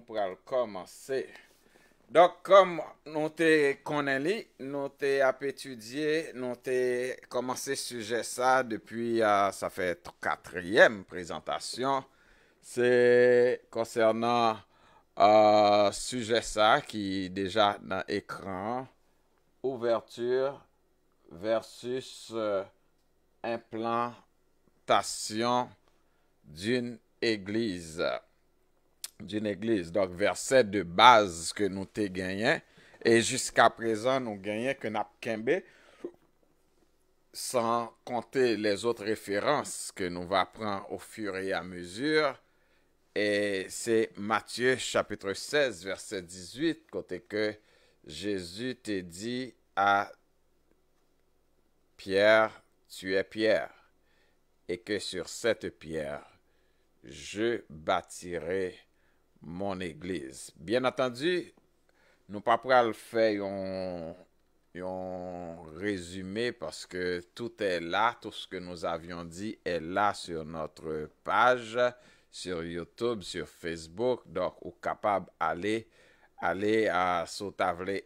pour commencer. Donc, comme nous nous te nous nous étudié, nous ça commencé ce sujet depuis depuis sa ça uh, sa fe katriyem sujet est qui sujet ça qui ouverture versus euh, implantation d'une église » d'une église. Donc, verset de base que nous t'ai gagné. Et jusqu'à présent, nous gagnons que Napkembe sans compter les autres références que nous va prendre au fur et à mesure. Et c'est Matthieu chapitre 16, verset 18, côté que Jésus t'a dit à Pierre, tu es Pierre, et que sur cette pierre, je bâtirai mon église. Bien entendu, nous pouvons pral faire un résumé parce que tout est là, tout ce que nous avions dit est là sur notre page, sur Youtube, sur Facebook, donc vous aller aller à à ce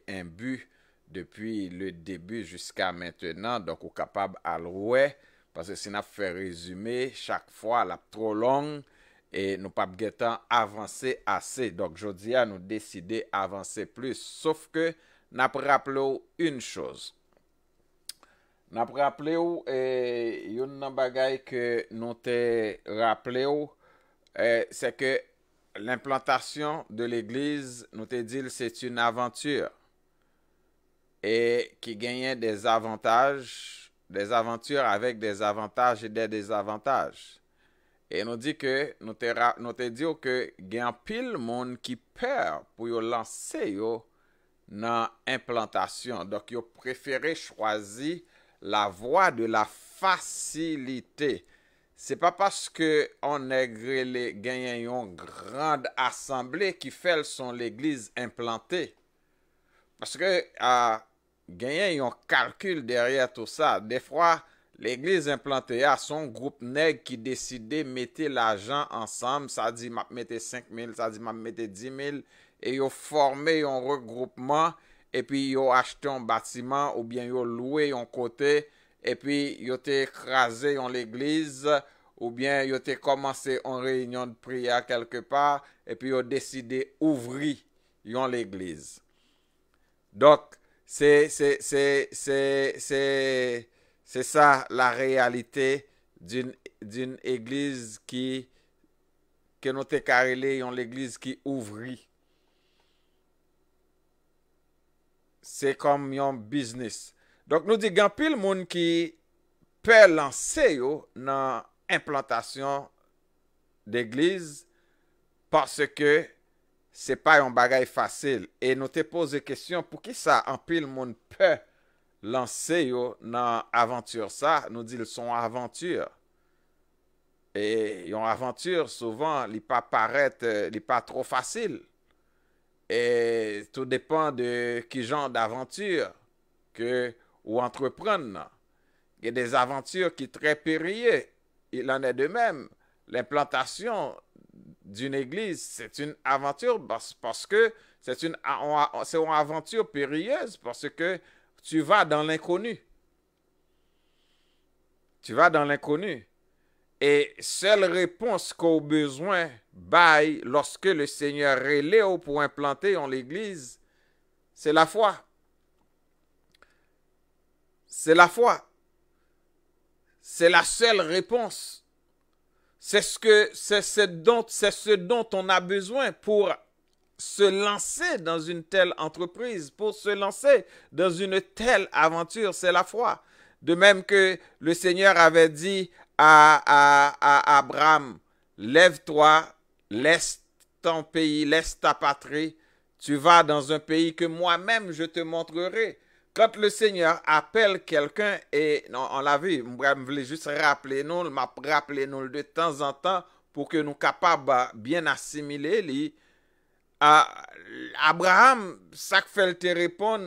un but depuis le début jusqu'à maintenant, donc vous capable à voir parce que si na fait résumé chaque fois la trop longue. E nou pap getan avanse ase. Donk jodia nou deside avanse plus. Sof ke nap rapple ou yon chose. Nap rapple ou e, yon nan bagay ke nou te rapple ou. E, se ke l'implantasyon de l'eglize nou te dil se t'yon aventure. E ki genyen des avantages. Des aventures avek des avantages et des desavantages. E nou te diyo ke gen pil moun ki per pou yo lansè yo nan implantasyon. Dok yo preferè chwazi la voa de la fasilite. Se pa paske an e grele genyen yon grand asamblé ki fel son l'eglise implanté. Paske genyen yon kalkyl deryè tout sa. De fwa... l'Eglise implanté a son group neg ki deside mette la jan ansam, sa di map mette 5 mil, sa di map mette 10 mil, e yo formé yon regroupman, e pi yo achete yon batiman, ou bien yo loué yon kote, e pi yo te ekraze yon l'Eglise, ou bien yo te komanse yon reynyon priya kelke pa, e pi yo deside ouvri yon l'Eglise. Dok, se, se, se, se, se, se, Se sa la realite din egliz ki ke nou te karele yon l'egliz ki ouvri. Se kom yon bisnis. Donk nou di gen pil moun ki pe lanse yo nan implantasyon d'egliz parce ke se pa yon bagay fasil. E nou te pose kesyon pou ki sa an pil moun pe lansè yo nan aventur sa, nou di l son aventur. E yon aventur souvan li pa paret, euh, li pa tro fasil. E tou depan de ki jan d'aventur ke ou antreprene nan. Ke de aventur ki tre periye, il anè de mèm. L'implantasyon d'youn eglise, se t'youn aventur, se t'youn aventur periyez, se t'youn aventur periyez, tu vas dans l'inconnu. Tu vas dans l'inconnu. Et seule réponse qu'au besoin bail lorsque le Seigneur relève pour implanter en l'Église, c'est la foi. C'est la foi. C'est la seule réponse. C'est ce que c'est dont c'est ce dont on a besoin pour se lancer dans une telle entreprise, pour se lancer dans une telle aventure, c'est la foi. De même que le Seigneur avait dit à, à, Abraham, lève-toi, laisse ton pays, laisse ta patrie, tu vas dans un pays que moi-même je te montrerai. Quand le Seigneur appelle quelqu'un, et on l'a vu, je voulais juste rappeler nous, rappeler nous de temps en temps pour que nous capables bah, bien assimiler les Abraham sak fel te repon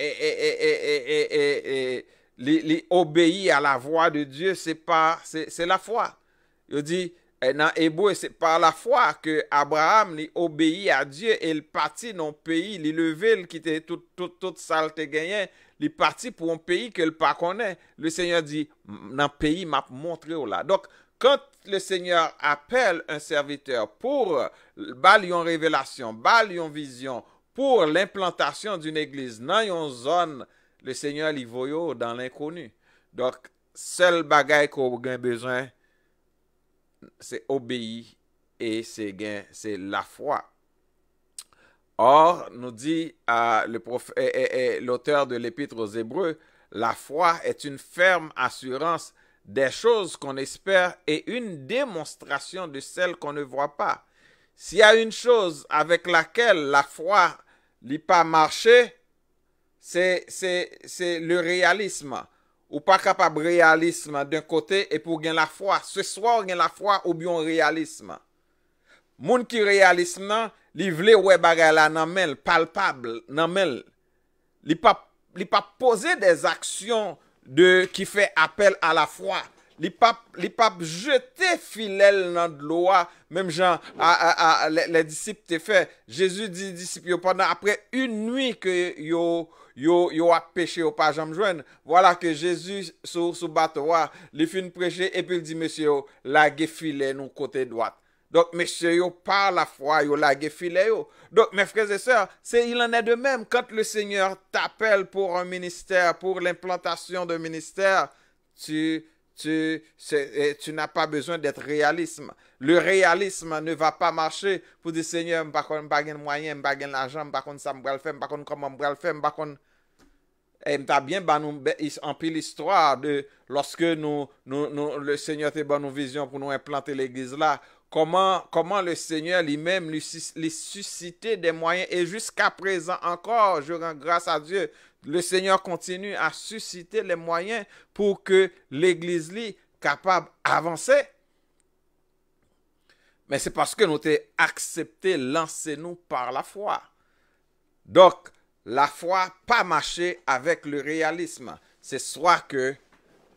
e e e e e e, e, e li obeye a la voye de Diyo, se pa, se la fwa. Yo di, eh, nan Ebo, se pa la fwa ke Abraham li obeye a Diyo e li pati nan peyi, li leve, li kite tout tout tout salte genyen, li pati pou an peyi ke l pa konen, le seyò di, nan peyi ma montre ou la. Dok, kont le Seigneur appelle un serviteur pour balion révélation, balion vision, pour l'implantation d'une église dans une zone, le Seigneur y dans l'inconnu. Donc, seul bagaille qu'on a besoin, c'est obéir et c'est la foi. Or, nous dit l'auteur de l'épître aux Hébreux, la foi est une ferme assurance De chouz kon espèr e un demonstrasyon de sel kon ne vwa pa. Si a yon chouz avèk lakèl la fwa li pa mache, se le realisme ou pa kapab realisme d'un kote e pou gen la fwa. Se swa ou gen la fwa ou byon realisme. Moun ki realisme nan, li vle wè bagè la nan men, palpab nan men. Li pa pose des aksyon nan. Ki fe apel a la fwa, li pap jete filel nan lo a, menm jan, le disip te fe, jesu di disip yo, pandan apre un nwi ke yo a peche yo pa jamjwen, wala ke jesu sou bat wwa, li fin preche epil di mesyo, la ge file nou kote dwat. Donc, yo, par la foi, yo la filet Donc, mes frères et sœurs, c'est, il en est de même. Quand le Seigneur t'appelle pour un ministère, pour l'implantation d'un ministère, tu, eh, n'as pas besoin d'être réalisme. Le réalisme ne va pas marcher pour dire, Seigneur, je peux pas de moyens, je ne pas l'argent, je peux pas ça, le faire, je ne sais pas comment je le faire, je et eh, bien ban nous bah, en pile l'histoire de lorsque nous, le Seigneur t'a ban nous vision pour nous implanter l'église là comment, le Seigneur lui-même lui, suscitait des moyens. Et jusqu'à présent encore, je rends grâce à Dieu, le Seigneur continue à susciter les moyens pour que l'Église lui capable d'avancer. Mais c'est parce que nous avons accepté, lancez-nous par la foi. Donc, la foi pas marcher avec le réalisme. C'est soit que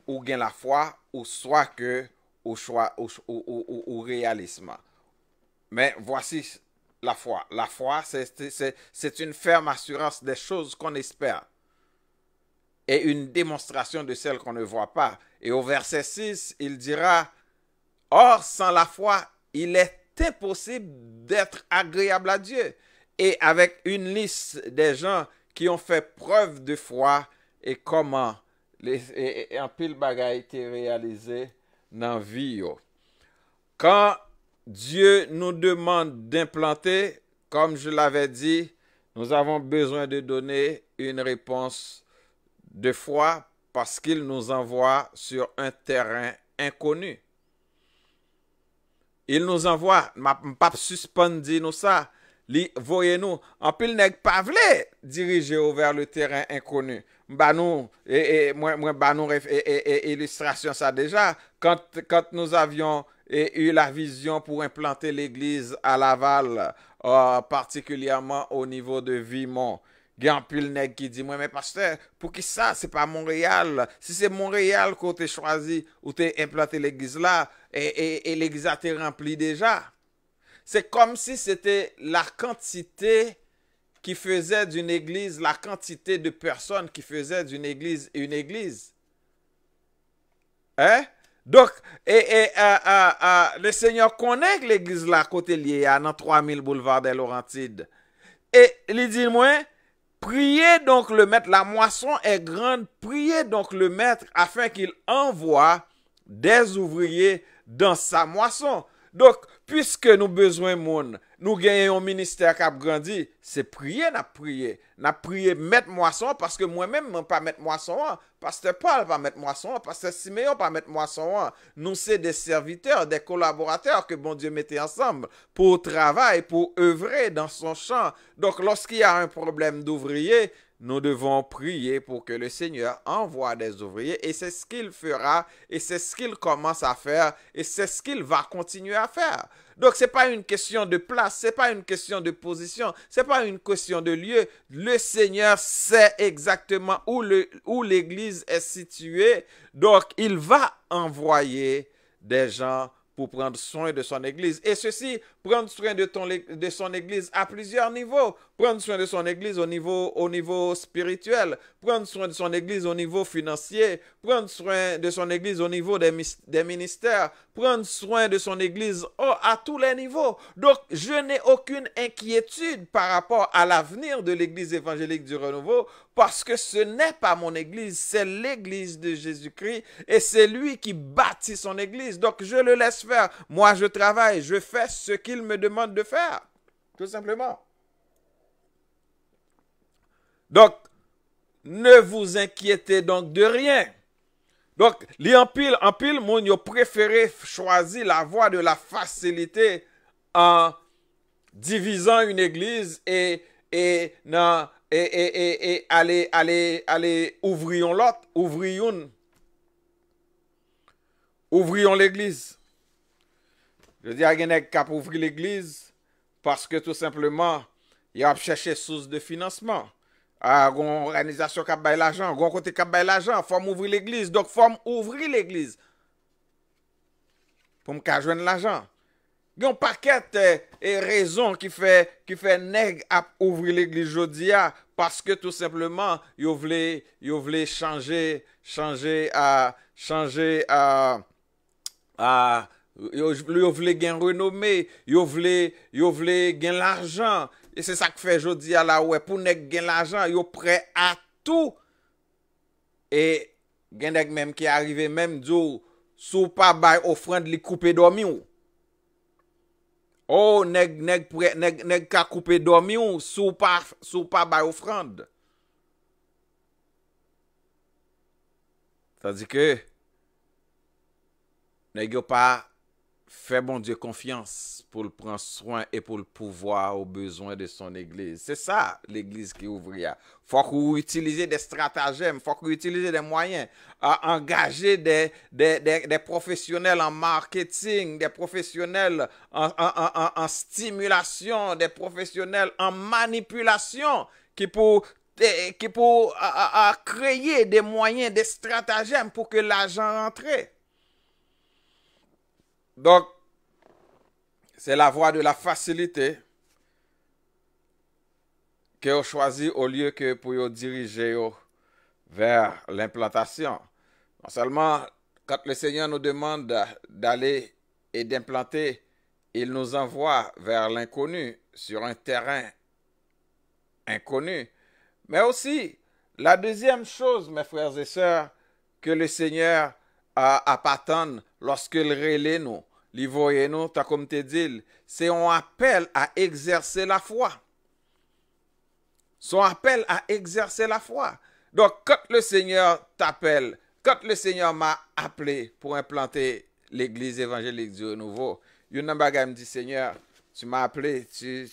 ou gain la foi ou soit que au, choix, au, au, réalisme. Mais voici la foi. La foi, c'est une ferme assurance des choses qu'on espère et une démonstration de celles qu'on ne voit pas. Et au verset 6, il dira, Or, sans la foi, il est impossible d'être agréable à Dieu. Et avec une liste des gens qui ont fait preuve de foi et comment les, et, et, a été réalisé quand Dieu nous demande d'implanter, comme je l'avais dit, nous avons besoin de donner une réponse de foi parce qu'il nous envoie sur un terrain inconnu. Il nous envoie, ma pape suspendit nous ça, voyez-nous, en pile nèg pas diriger vers le terrain inconnu bah, bah et, et, illustration ça déjà quand quand nous avions eu la vision pour implanter l'église à Laval euh, particulièrement au niveau de Vimont Guillaume pile qui dit moi mais pasteur pour qui ça c'est pas Montréal si c'est Montréal qu'on t'a choisi ou t'es implanté l'église là et, et l'église a été remplie déjà c'est comme si c'était la quantité qui faisait d'une église, la quantité de personnes qui faisaient d'une église une église. Hein? Donc, et, et euh, euh, euh, le Seigneur connaît l'église là, côté lié à dans 3000 boulevard des Laurentides. Et il dit, moi, priez donc le maître, la moisson est grande, priez donc le maître afin qu'il envoie des ouvriers dans sa moisson. Donc, puisque nous besoin monde, nous gagnons un ministère qui a grandi, c'est prier, n'a prier. N'a prier, mettre moisson parce que moi-même, je pas mettre moisson. Pasteur Paul pas mettre moisson. Pasteur Siméon pas mettre moisson. Nous, c'est des serviteurs, des collaborateurs que bon Dieu mettait ensemble pour travailler, pour œuvrer dans son champ. Donc, lorsqu'il y a un problème d'ouvrier, nous devons prier pour que le Seigneur envoie des ouvriers et c'est ce qu'il fera et c'est ce qu'il commence à faire et c'est ce qu'il va continuer à faire. Donc ce n'est pas une question de place, ce n'est pas une question de position, ce n'est pas une question de lieu. Le Seigneur sait exactement où où l'église est située. Donc il va envoyer des gens pour prendre soin de son Église. Et ceci, prendre soin de, ton, de son Église à plusieurs niveaux. Prendre soin de son Église au niveau, au niveau spirituel, prendre soin de son Église au niveau financier, prendre soin de son Église au niveau des, ministères, prendre soin de son Église à tous les niveaux. Donc, je n'ai aucune inquiétude par rapport à l'avenir de l'Église évangélique du renouveau, parce que ce n'est pas mon Église, c'est l'Église de Jésus-Christ, et c'est lui qui bâtit son Église. Donc, je le laisse faire. Moi, je travaille, je fais ce qu'il me demande de faire. Tout simplement. Donc, Ne vous inquiétez donc de rien. Donc, li en pile, en pile, moun yo préféré choisi la voie de la facilité en divizant une église et allez ouvrion l'autre, ouvrion l'église. Je dis a genèk kap ouvri l'église parce que tout simplement, y ap chèche sous de financement. Ah, gon organizasyon kap bay l'ajan, gon kote kap bay l'ajan, fòm ouvri l'eglise, dok fòm ouvri l'eglise. Fòm kajwen l'ajan. Gyon paket eh, e rezon ki fè neg ap ouvri l'eglise jodi ya, paske tout simplement yo vle chanje, chanje a, chanje a, yo vle gen renome, yo vle gen l'ajan, E se sa ki fe jodi ala we pou neg gen l'ajan yo pre a tou. E gen neg menm ki arive menm dyo sou pa bay ofrand li koupe do mi ou. Ou oh, neg ka koupe do mi ou sou pa bay ofrand. Sa di ke. Neg yo pa. Fais bon Dieu confiance pour le prendre soin et pour le pouvoir aux besoins de son Église. C'est ça l'Église qui Il Faut qu'on utilise des stratagèmes, faut qu'on utilise des moyens, à engager des, professionnels en marketing, des professionnels en, stimulation, des professionnels en manipulation qui pour eh, créer des moyens, des stratagèmes pour que l'argent rentre. Donc, c'est la voie de la facilité que vous choisissez au lieu que pour vous diriger vers l'implantation. Non seulement quand le Seigneur nous demande d'aller et d'implanter, il nous envoie vers l'inconnu, sur un terrain inconnu. Mais aussi, la deuxième chose, mes frères et sœurs, que le Seigneur a à lorsqu'il relaie nous, li voye nou, ta kom te dil, c'est yon appel à la foi. Son appel à exercer la foi. Donc, quand le seigneur t'appelle, quand le seigneur ma appelé pour implanter l'église évangélique du nouveau, yon nan dit, seigneur, tu m'as appelé, si,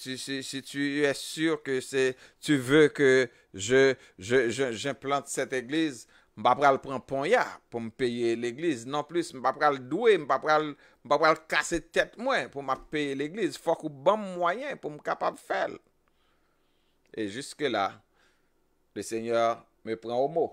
tu es sûr que c'est, tu veux que je, j'implante cette église, M pa pral pran pon ya pou m peye l'eglise. Nan plus, m pa pral dwe, m pa pral kase tete mwen pou m ap peye l'eglise. Fok ou ban mwayen pou m kapab fel. E juske la, le seigneur me pran o mo.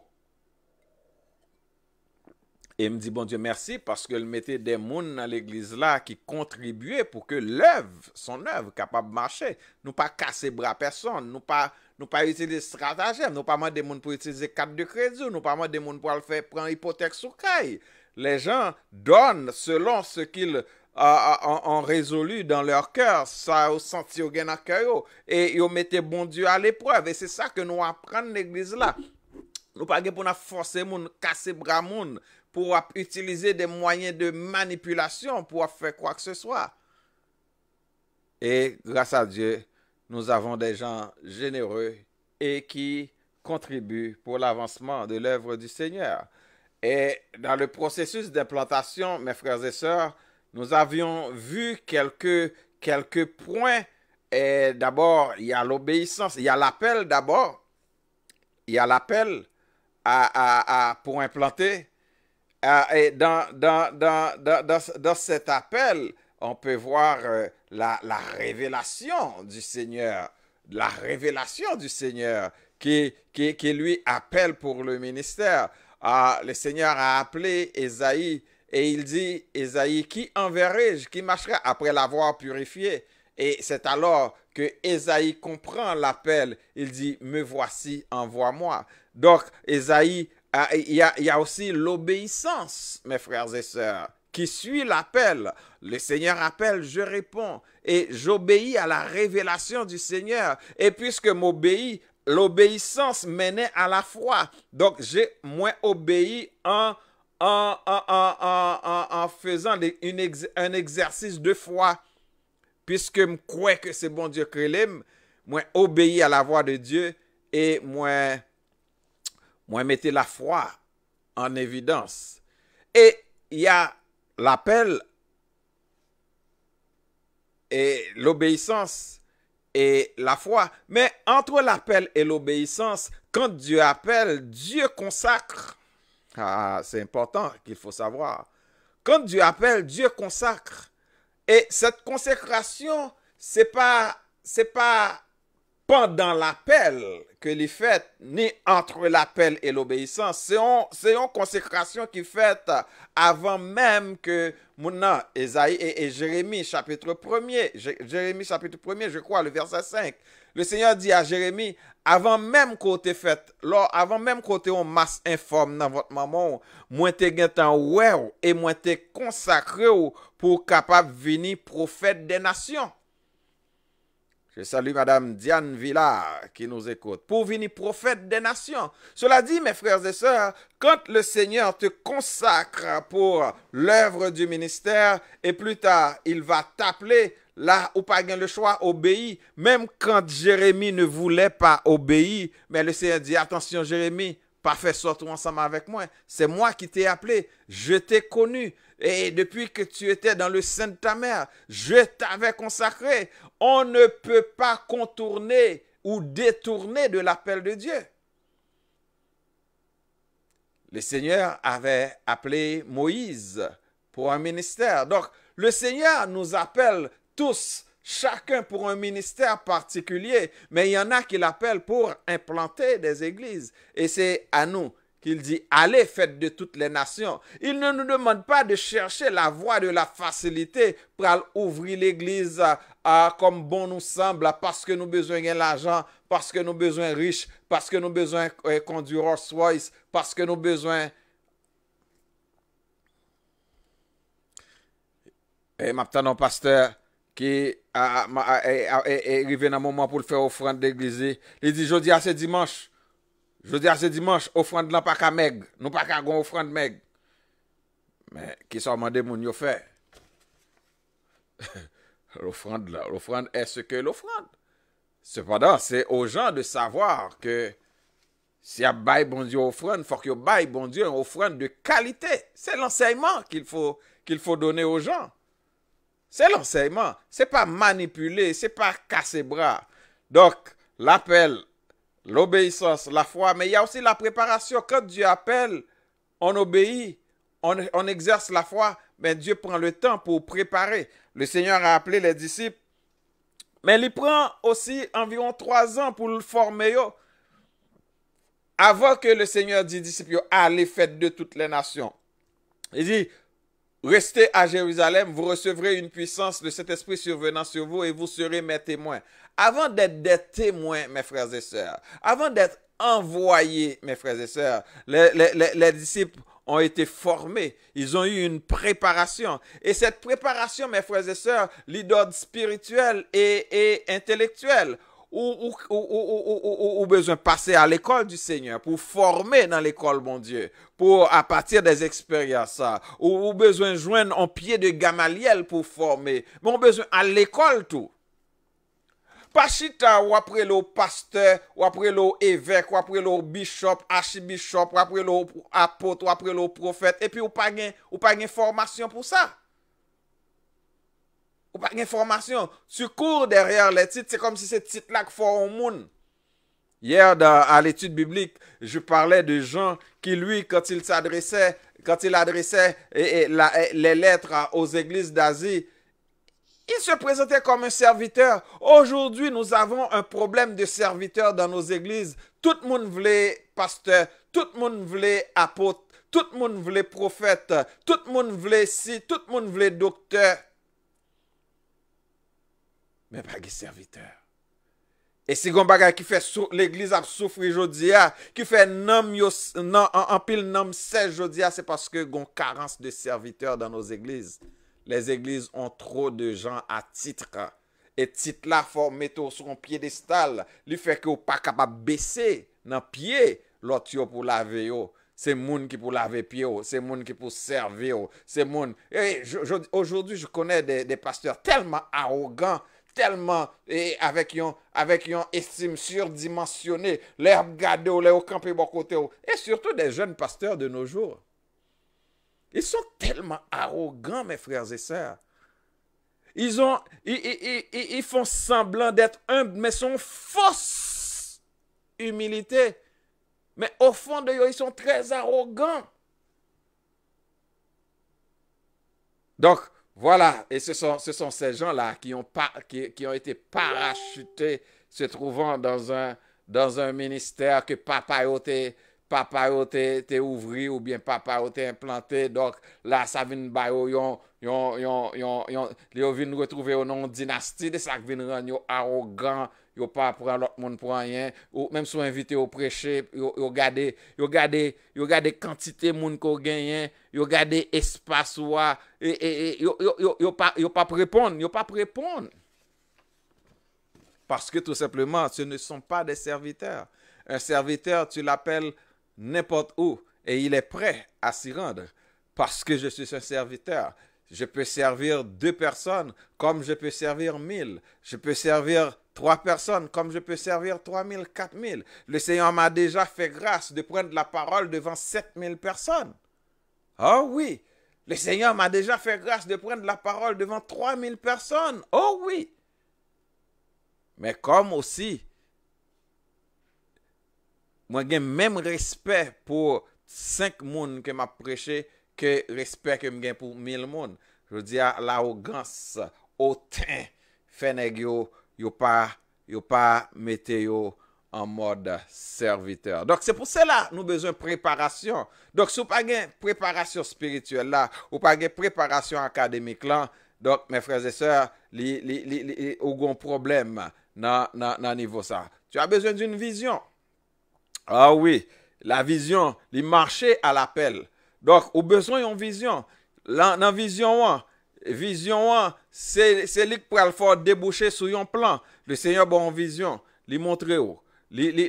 E m di bon dieu, mersi, paske l mette demoun nan l'eglise la ki kontribuye pou ke l ev, son ev, kapab mache. Nou pa kase bra person, nou pa... Nou pa yu itilize stratagem. Nou pa man de moun pou itilize kat de kredou. Nou pa man de moun pou al fè pran hipotèk sou kèy. Le jen don selon se kil an rezolu dan lèr kèr. Sa ou santi ou gen akèyo. E yo mette bon diyo al epwèv. E se sa ke nou ap pran lèglise la. Nou pa gen pou na fòrse moun, kase bra moun. Pou ap itilize de mwayen de manipulasyon. Pou ap fè kwa kse swa. E glas a diyo. Nous avons des gens généreux et qui contribuent pour l'avancement de l'œuvre du Seigneur. Et dans le processus d'implantation, mes frères et sœurs, nous avions vu quelques, quelques points. Et d'abord, il y a l'obéissance, il y a l'appel d'abord. Il y a l'appel à, pour implanter. Ah, et dans, dans, dans, dans, cet appel, on peut voir euh, la, révélation du Seigneur, la révélation du Seigneur qui, qui, lui appelle pour le ministère. Ah, le Seigneur a appelé Esaïe et il dit, Esaïe, qui enverrai-je, qui marchera après l'avoir purifié Et c'est alors que Esaïe comprend l'appel. Il dit, me voici, envoie-moi. Donc, Esaïe, il y a aussi l'obéissance, mes frères et sœurs qui suit l'appel. Le Seigneur appelle, je réponds et j'obéis à la révélation du Seigneur. Et puisque m'obéis, l'obéissance menait à la foi. Donc j'ai moins obéi en, en, en, en faisant une un exercice de foi. Puisque je crois que c'est bon Dieu que l'aime, moi obéi à la voix de Dieu et moi, moi mettez la foi en évidence. Et il y a l'appel et l'obéissance et la foi. Mais entre l'appel et l'obéissance, quand Dieu appelle, Dieu consacre. Ah, c'est important qu'il faut savoir. Quand Dieu appelle, Dieu consacre. Et cette consécration, c'est pas, c'est pas pandan l'apel ke li fet ni antre l'apel e l'obeysan, se yon konsekrasyon ki fet avan menm ke mounan Ezaïe e Jeremie chapitre premier, Jeremie chapitre premier, je kwa le verse 5, le seyon di a Jeremie, avan menm kote fet, lor avan menm kote yon mas inform nan vot mamon, mwen te gen tan wèw e mwen te konsakre ou pou kapap vini profet de nasyon. Je salue Madame Diane Villard qui nous écoute. Pour venir prophète des nations. Cela dit, mes frères et sœurs, quand le Seigneur te consacre pour l'œuvre du ministère et plus tard il va t'appeler, là où pas le choix, obéis. Même quand Jérémie ne voulait pas obéir, mais le Seigneur dit, attention Jérémie, pas fait sortir ensemble avec moi. C'est moi qui t'ai appelé. Je t'ai connu. Et depuis que tu étais dans le sein de ta mère, je t'avais consacré. On ne peut pas contourner ou détourner de l'appel de Dieu. Le Seigneur avait appelé Moïse pour un ministère. Donc, le Seigneur nous appelle tous, chacun pour un ministère particulier, mais il y en a qui l'appellent pour implanter des églises. Et c'est à nous il di, alè fèt de tout lè nasyon, il ne nou demande pa de chèrchè la voie de la fàcilité pral ouvri l'église kom bon nou sembl, paske nou bezwen gen l'ajan, paske nou bezwen riche, paske nou bezwen konduror swoyz, paske nou bezwen... Maptan nou pasteur ki e rive nan mouman pou l'fè offran d'église, li di jodi a se dimanche, Je vous dis a se dimanche, ofrande lan pa ka meg. Nou pa ka gon ofrande meg. Men, ki sa mande moun yo fe? L'ofrande la, l'ofrande es se ke l'ofrande. Sepadon, se ojan de savoar ke si a bay bon diyo ofrande, fok yo bay bon diyo an ofrande de kalite. Se l'enseyman ki l'fo donen ojan. Se l'enseyman. Se pa manipule, se pa kase bra. Dok, l'apel... l'obéissance, la foi, mais il y a aussi la préparation. Quand Dieu appelle, on obéit, on, exerce la foi, mais Dieu prend le temps pour préparer. Le Seigneur a appelé les disciples, mais il prend aussi environ trois ans pour le former. Avant que le Seigneur dit disciples, allez, faites de toutes les nations. Il dit, Restez à Jérusalem, vous recevrez une puissance de cet esprit survenant sur vous et vous serez mes témoins avant d'être des témoins, mes frères et sœurs, avant d'être envoyés, mes frères et sœurs, les, les, les disciples ont été formés, ils ont eu une préparation. Et cette préparation, mes frères et sœurs, l'idole spirituelle et, et intellectuelle, ou, ou, ou, besoin passer à l'école du Seigneur, pour former dans l'école, mon Dieu, pour, à partir des expériences, hein, ou, besoin joindre en pied de Gamaliel pour former, mais besoin à l'école tout chita ou après le pasteur, ou après le évêque, ou après le bishop, archibishop, ou après le apôtre, après le prophète, et puis ou pas pas gain formation pour ça. Ou pas gain formation. Tu cours derrière les titres, c'est comme si ces titres-là font au monde. Hier, à l'étude biblique, je parlais de Jean qui, lui, quand il s'adressait, quand il adressait les lettres aux églises d'Asie, se prezente kom un serviteur. Ojojou di nou avon un problem de serviteur dan nou eglize. Tout moun vle pasteur, tout moun vle apote, tout moun vle profete, tout moun vle si, tout moun vle dokteur. Men bagi serviteur. E si goun bagay ki fe l'eglize ap soufri jodia, ki fe nanm yos, nan, anpil nanm se jodia, se paske goun karense de serviteur dan nou eglize. Les eglises ont tro de jan a titre. Et titre la for mette ou son piye destal. Li feke ou pa kapab bese nan piye. Lot yo pou lave yo. Se moun ki pou lave piye yo. Se moun ki pou serve yo. Se moun. Eh, aujourd'hui, je connais des pasteurs tellement arrogant. Tellement, avec yon estime surdimensionné. Le herbe gade ou le okampi bokote ou. Et surtout des jeunes pasteurs de nos jours. Ils sont tellement arrogants, mes frères et sœurs. Ils, ont, ils, ils, font semblant d'être humbles, mais sont fausses humilité. Mais au fond de eux, ils sont très arrogants. Donc, voilà, et ce sont, ce sont ces gens-là qui ont, qui, ont été parachutés, se trouvant dans un, dans un ministère que papa été. papa yo te ouvri ou bien papa yo te implante, dok la sa vin ba yo, yo vin retrouve yo nan dinasti de sa, vin ran yo arrogant, yo pa pran lak moun pran yen, ou menm sou invite yo preche, yo gade kantite moun ko genyen, yo gade espaswa, yo pa prepon, yo pa prepon. Paske tout sepleman, se ne son pa de serviteur. Un serviteur, tu l'apel... n'importe où, et il est prêt à s'y rendre, parce que je suis un serviteur. Je peux servir deux personnes comme je peux servir mille. Je peux servir trois personnes comme je peux servir trois mille, quatre mille. Le Seigneur m'a déjà fait grâce de prendre la parole devant sept mille personnes. Oh oui, le Seigneur m'a déjà fait grâce de prendre la parole devant trois mille personnes. Oh oui. Mais comme aussi, Mwen gen menm respect pou 5 moun ke m ap preche, ke respect ke m gen pou 1000 moun. Jou diya la ou gans, ou ten, fene gyo, yo pa, yo pa, mete yo an mod serviteur. Dok se pou se la nou bezon preparasyon. Dok sou pa gen preparasyon spirituel la, ou pa gen preparasyon akademik lan, dok men freze se, li ou gon problem nan nivou sa. Tu a bezon d'un vizyon, Ah oui, la vizyon, li manche al apel. Dok, ou beson yon vizyon. Nan vizyon an, vizyon an, se lik pral fote debouche sou yon plan. Li seyon bon vizyon, li montre ou. Li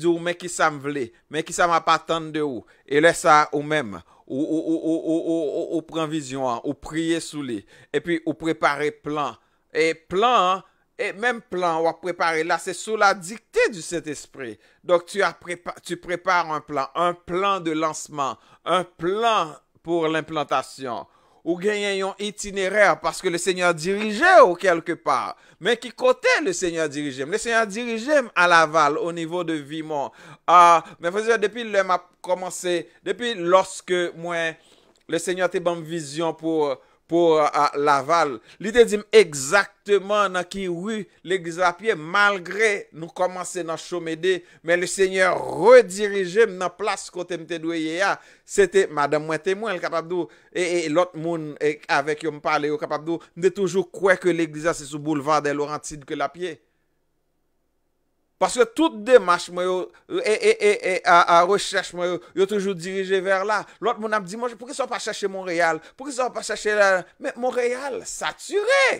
di ou men ki sa m vle, men ki sa ma patande ou. E le sa ou men, ou pran vizyon an, ou priye sou li. E pi ou prepare plan. E plan an. et même plan on va préparer là, c'est sous la dictée du Saint-Esprit. Donc tu, as tu prépares un plan, un plan de lancement, un plan pour l'implantation. Ou gagner un itinéraire parce que le Seigneur dirigeait ou quelque part. Mais qui côté le Seigneur dirigeait? Le Seigneur dirigeait à Laval au niveau de Vimont. Ah, mais vous savez, depuis le m'a commencé, depuis lorsque moi, le Seigneur t'a bonne vision pour pou euh, laval. Li te di m ekzakteman nan ki wou l'egliza apye, malgre nou komanse nan chome de, men le seigneur redirije m nan plas kote m te dweye ya, se te madan mwen temwen l kapap do, e lot moun avek yon pale yo kapap do, ne toujou kwe ke l'egliza se sou boulevard de Laurentide ke l'apye. Paske tout demache mwen yo e e e e a rechèche mwen yo yo toujou dirije ver la. Lot mwen ap di mwen, pouke sou pa chèche Montréal? Pouke sou pa chèche la? Men, Montréal, saturè!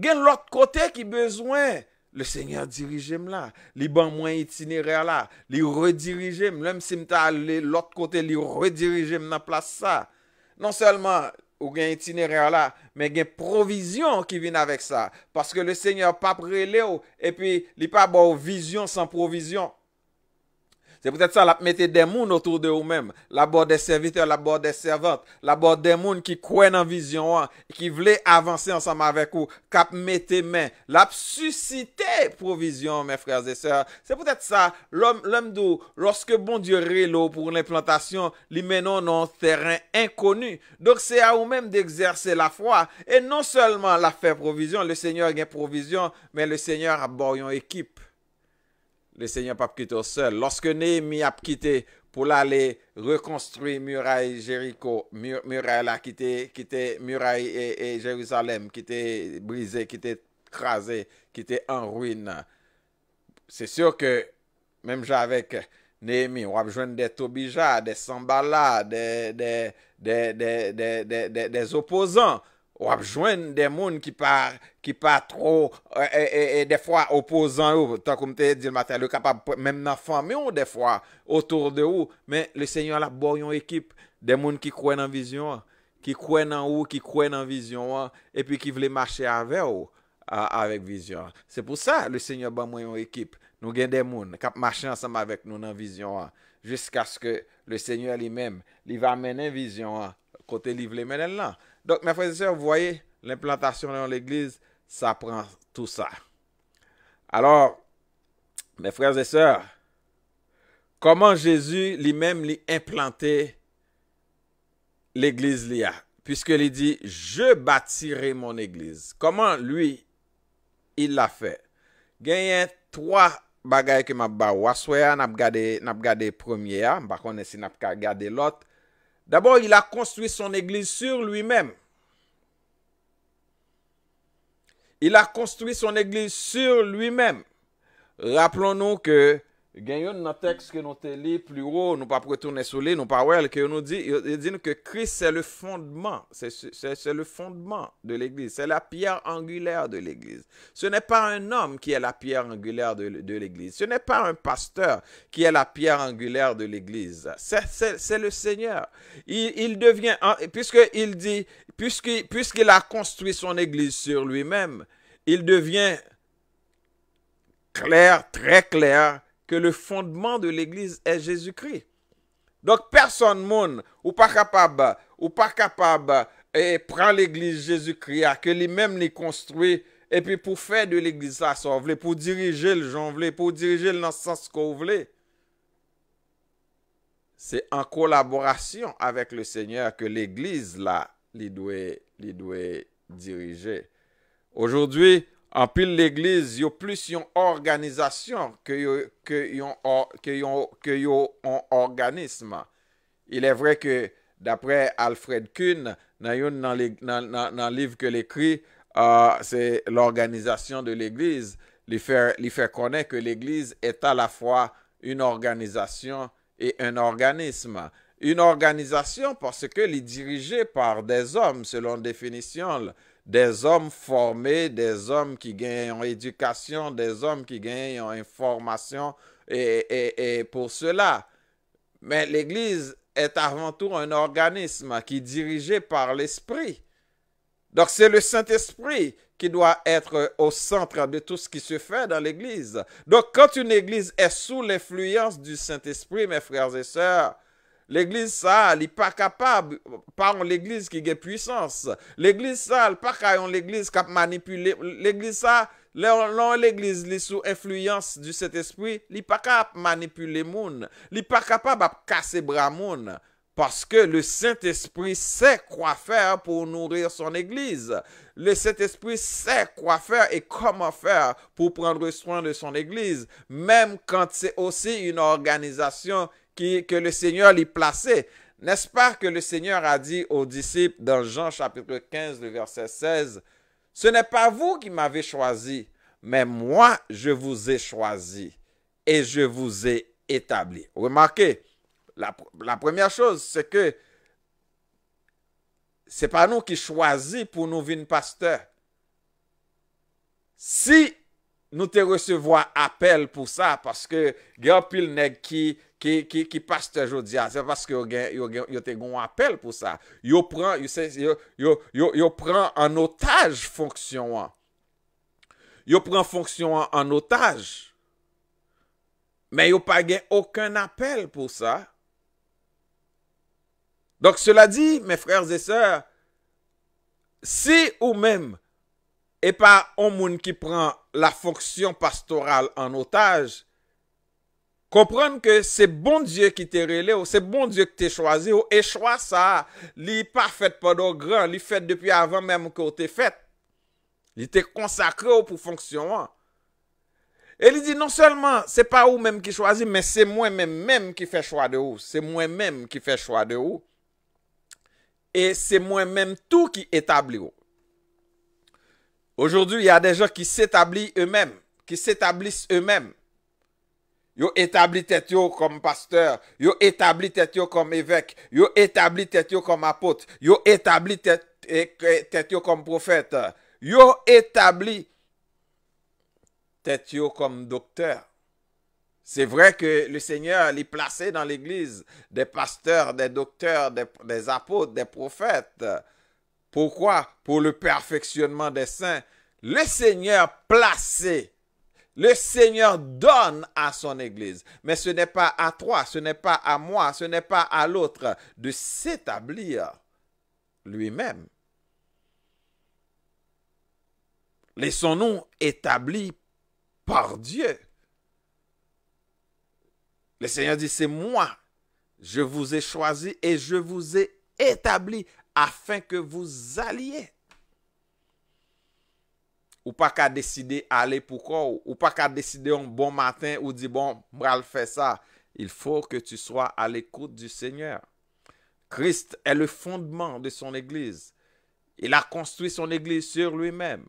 Gen l'ot kote ki bezwen. Le seigneur dirije mwen la. Li ban mwen itinere la. Li redirije mwen. Lem si mta l'ot kote li redirije mwen na plas sa. Non selman... ou gen itinere ala, men gen provizyon ki vin avek sa, paske le seigne pap rele ou, epi li pap ou bon vizyon san provizyon, Se pou tèt sa lap mette demoun otou de ou mèm. La bò de serviteur, la bò de servante, la bò de demoun ki kwen an vizyon an, ki vle avanse ansanman avèk ou, kap mette men. Lap susite provizyon, mè frères et sèr. Se pou tèt sa, lòm dò, lòske bon diyori lò pou l'implantasyon, li menon an terren an konu. Dok se a ou mèm dexerse la fwa, e non sèlman la fè provizyon, le sènyor gen provizyon, mè le sènyor abò yon ekip. Le Seigneur pas quitté seul. Lorsque Néhémie a quitté pour aller reconstruire muraille Jéricho, muraille là, qui muraille et, Jérusalem, qui était brisée, qui était qui en ruine. C'est sûr que, même avec Néhémie, on a besoin des Tobija, des Sambala, des, des, des, opposants wap jwen den moun ki pa tro, e eh, eh, eh, defwa opozan ou, tan koum te dil mater, le kap ap mem nan fanyon defwa, otor de ou, men le seigne alap bo yon ekip, den moun ki kwen nan vizyon an, ki kwen nan ou, ki kwen nan vizyon an, e pi ki vle mache ave ou, avek vizyon an. Se pou sa, le seigne alap bo yon ekip, nou gen den moun, kap mache ansam avek nou nan vizyon an, jisk aske le seigne alimem, li va menen vizyon an, kote li vle menen lan, Donk, mè frèzè sèr, vwoye, l'implantasyon lè yon l'egliz, sa pran tout sa. Alors, mè frèzè sèr, koman jèzu li mèm li implante l'egliz li ya? Piske li di, je batire mon egliz. Koman lui, il la fè? Genyen, 3 bagay ki mab ba ou aswe ya, nab gade premier ya, mba kone si nab ka gade lotte, D'abord, il a construit son église sur lui-même. Il a construit son église sur lui-même. Rappelons-nous que il nous teks que lit plus haut plus pas retourner ne nous pas nous nous que Christ le fondement, le fondement de l'Église. C'est la pierre angulaire de l'Église. Ce n'est pas un homme qui est la pierre angulaire de, l'Église. Ce n'est pas un pasteur qui est la pierre angulaire de l'Église. c'est le Seigneur. Il, il devient, puisqu'il dit, puisqu'il a construit son Église sur lui-même, il devient clair, très clair, que le fondement de l'Église est Jésus-Christ. Donc personne monde ou pas capable ou pas capable et prend l'Église Jésus-Christ que lui-même les construit et puis pour faire de l'Église ça, ça voulez pour diriger le voulez pour diriger le dans sens vous voulez C'est en collaboration avec le Seigneur que l'Église là, lui doit, doit diriger. Aujourd'hui, en pile l'église, yo plus une organisation que que organisme. Il est vrai que d'après Alfred Kuhn, dans le livre que l'écrit, euh, c'est l'organisation de l'église, Il fait connaître que l'église est à la fois une organisation et un organisme une organisation parce qu'elle est dirigée par des hommes, selon définition, des hommes formés, des hommes qui gagnent en éducation, des hommes qui gagnent en formation et, et pour cela. Mais l'Église est avant tout un organisme qui est dirigé par l'Esprit. Donc c'est le Saint-Esprit qui doit être au centre de tout ce qui se fait dans l'Église. Donc quand une Église est sous l'influence du Saint-Esprit, mes frères et sœurs, L'Eglise sa, li pa kapab pa an l'Eglise ki ge puissance. L'Eglise sa, li pa ka an l'Eglise kap manipule. L'Eglise sa, l'an l'Eglise li sou effluyans du set espri. Li pa ka ap manipule moun. Li pa kapab ap kase bra moun. Paske le set espri se kwa fer pou nourir son Eglise. Le set espri se kwa fer e koman fer pou prendre soan de son Eglise. Mem kante se osi yon organizasyon. que le Seigneur l'y plaçait. N'est-ce pas que le Seigneur a dit aux disciples dans Jean chapitre 15, le verset 16, Ce n'est pas vous qui m'avez choisi, mais moi je vous ai choisi et je vous ai établi. Remarquez, la, première chose, c'est que c'est pas nous qui choisissons pour nous venir pasteur. Si nous te recevons appel pour ça, parce que il qui Ki paste jodia. Se paske yo te gon apel pou sa. Yo pren an otaj fonksyon an. Yo pren fonksyon an an otaj. Men yo pa gen oken apel pou sa. Donk cela di, me frères et sœurs, si ou men, e pa o moun ki pren la fonksyon pastoral an otaj, Komprenne ke se bon diye ki te rele ou, se bon diye ki te chwazi ou, e chwa sa li pa fèt pa do gran, li fèt depi avan mèm ou ki ou te fèt. Li te konsakre ou pou fonksyon an. E li di non selman, se pa ou mèm ki chwazi, men se mwen mèm mèm ki fè chwa de ou, se mwen mèm ki fè chwa de ou. E se mwen mèm tou ki etabli ou. Ojo di y a deje ki s'etabli e mèm, ki s'etablis e mèm. Yo établi tête comme pasteur, yo établi tête comme évêque, yo établi tête comme apôtre, yo établi tête, comme prophète, yo établi tête comme docteur. C'est vrai que le Seigneur les placé dans l'église des pasteurs, des docteurs, des, des apôtres, des prophètes. Pourquoi Pour le perfectionnement des saints. Le Seigneur placé le Seigneur donne à son Église, mais ce n'est pas à toi, ce n'est pas à moi, ce n'est pas à l'autre de s'établir lui-même. Laissons-nous établir par Dieu. Le Seigneur dit, c'est moi, je vous ai choisi et je vous ai établi afin que vous alliez ou pas qu'à décider aller pour ou pas qu'à décider un bon matin ou dire bon, vais fait ça. Il faut que tu sois à l'écoute du Seigneur. Christ est le fondement de son Église. Il a construit son Église sur lui-même.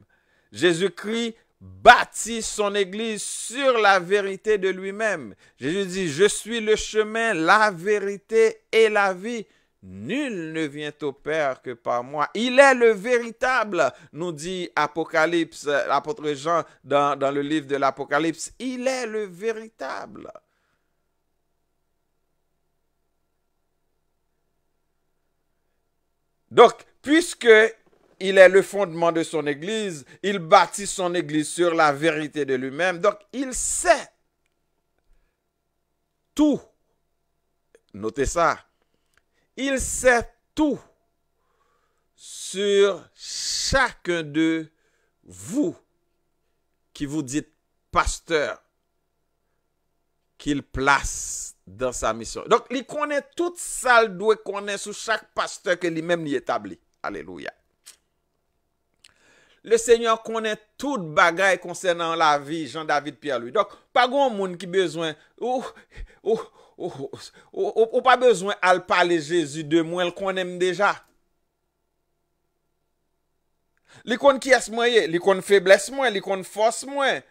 Jésus-Christ bâtit son Église sur la vérité de lui-même. Jésus dit, je suis le chemin, la vérité et la vie. Nul ne vient au Père que par moi. Il est le véritable, nous dit Apocalypse, l'apôtre Jean dans, dans, le livre de l'Apocalypse. Il est le véritable. Donc, puisque il est le fondement de son Église, il bâtit son Église sur la vérité de lui-même, donc il sait tout. Notez ça, il sait tout sur chacun de vous qui vous dites pasteur qu'il place dans sa mission. Donc, il connaît toute ça, il connaît sur chaque pasteur que lui-même lui établit. Alléluia. Le Seigneur connaît toute bagarre concernant la vie Jean-David Pierre-Louis. Donc, pas grand monde qui besoin Ou pa bezwen al pale Jezu de mwen l konen m deja. Li kon kias mwen ye, li kon febles mwen, li kon fos mwen,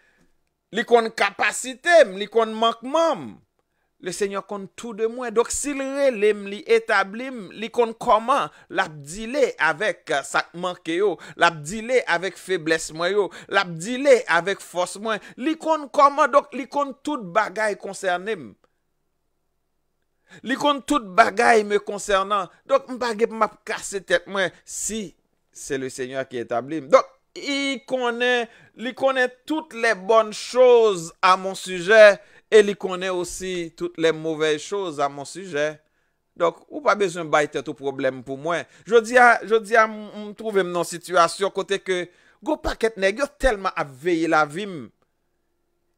li kon kapasite m, li kon mankman m, le seño kon tou de mwen. Dok sil re lem li etablim, li kon koman, lapdile avèk sakman ke yo, lapdile avèk febles mwen yo, lapdile avèk fos mwen, li kon koman, dok li kon tout bagay konsernem. Li kon tout bagay me konsernan Donk m bagay m ap kase tet mwen Si se le senyor ki etablim Donk li konen Li konen tout le bon chose A mon suje E li konen osi tout le mouvey chose A mon suje Donk ou pa bezon bay tet ou problem pou mwen Je di a m trouve m nan situasyon Kote ke Gopak etne yo telman ap veye la vim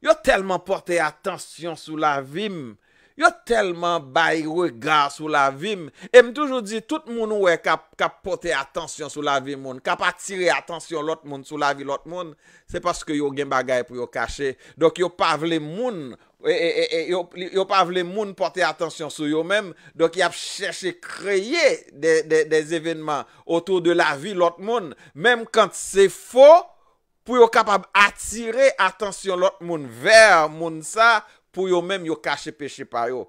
Yo telman porte Atensyon sou la vim Yo telman bayi rega sou la vi moun. E m toujou di, tout moun ouwe kap pote atensyon sou la vi moun. Kap atire atensyon lot moun sou la vi lot moun. Se paske yo gen bagay pou yo kache. Dok yo pa vle moun. E, e, e, yo pa vle moun pote atensyon sou yo moun. Dok yo ap cheshe kreye dez evenman. Otou de la vi lot moun. Mem kan se fo pou yo kap ap atire atensyon lot moun. Ver moun sa pou yo kap atire atensyon lot moun. pou yo mèm yo kache peche pa yo.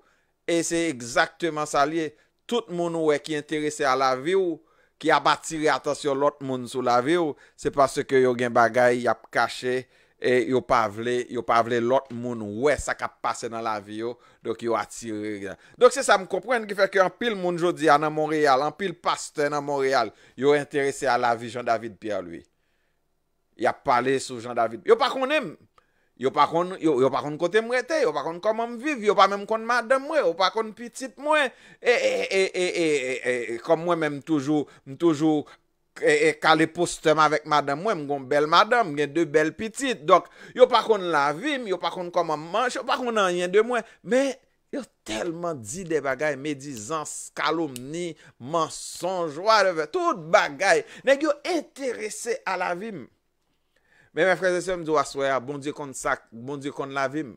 E se ekzaktèman sa li, tout moun wè e ki enterese a la vi ou, ki ab atire atensyon lot moun sou la vi ou, se passe ke yo gen bagay, yap kache, e yo pavle, yo pavle lot moun wè e sak ap pase nan la vi ou, dok yo atire. Dok se sa m kompren, ki fè ki an pil moun jodi an an Monréal, an pil paste an an Monréal, yo enterese a la vi Jean-David Pierre lui. Ya pale sou Jean-David... Yo pa konem! Yo pa kon kote mwete, yo pa kon kom mw viv, yo pa men kon madam mwe, yo pa kon piti mwen. E, e, e, e, e, kom mwen men mtoujou, mtoujou kalipousteman vek madam mwen mgon bel madam, yon de bel piti. Donk, yo pa kon lavim, yo pa kon kom manche, yo pa kon an yon demwen. Me, yo telman di de bagay, medizans, kaloumni, mensonjouar, tout bagay. Ne yon interese a lavim. Mè mè frères et sè mè diwa swè, bon diè konn sa, bon diè konn la vim.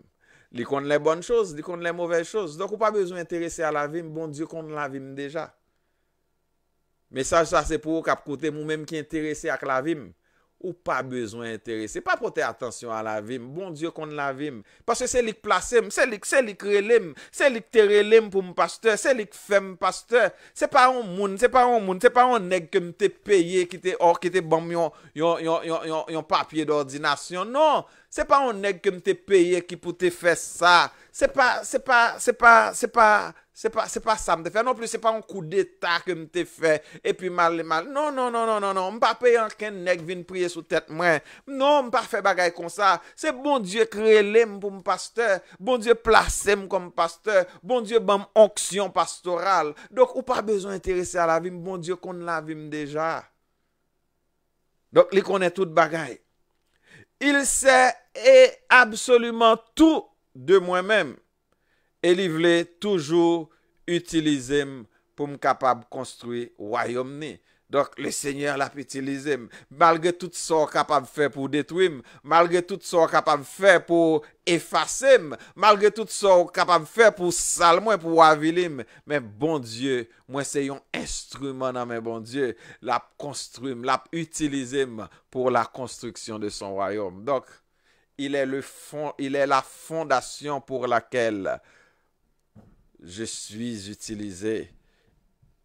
Li konn lè bonn chos, li konn lè mouvè chos. Donk ou pa bezoun enterese a la vim, bon diè konn la vim deja. Mè sa, sa se pou ou kap kote mou mèm ki enterese ak la vim. Ou pa bezwen enteres. Se pa pote atensyon a la vim. Bon diyo kon la vim. Pase se lik plasem. Se lik relim. Se lik terelim pou mpaste. Se lik fem paste. Se pa on moun. Se pa on moun. Se pa on neg kem te peye. Ki te or, ki te bam yon papye d'ordinasyon. Non. Se pa on neg kem te peye. Ki pou te fes sa. Se pa, se pa, se pa, se pa. Se pa sa m te fe, non pli se pa an kou de ta ke m te fe, epi mal le mal. Non, non, non, non, non, non, m pa pe yon ken nek vin priye sou tet mwen. Non, m pa fe bagay kon sa. Se bon Diyo kreye lem pou m pasteur, bon Diyo plase m kom pasteur, bon Diyo ban m m'm onksyon pastoral. Dok ou pa bezon enterese a la vim, bon Diyo kon la vim m'm deja. Dok li konen tout bagay. Il se e absolument tout de mwen menm. Eli vle toujou Utilize m pou m kapab Konstruye wayom ni Dok le seigneur la p'utilize m Malge tout sa w kapab fè pou detwim Malge tout sa w kapab fè pou Efase m Malge tout sa w kapab fè pou salmwen Pou wavilim Men bon dieu mwen se yon instrument Men bon dieu la p'konstruye m La p'utilize m Pour la konstruksyon de son wayom Dok il e la fondasyon Pour lakel je suis utilisé.